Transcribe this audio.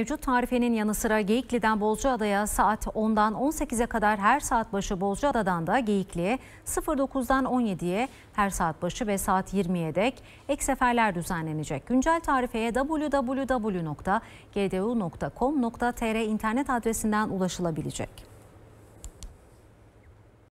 Mevcut tarifenin yanı sıra Geyikli'den Bozcaada'ya saat 10'dan 18'e kadar her saat başı Bozcaada'dan da Geyikli'ye 09'dan 17'ye her saat başı ve saat 20'ye dek ek seferler düzenlenecek. Güncel tarifeye www.gdu.com.tr internet adresinden ulaşılabilecek.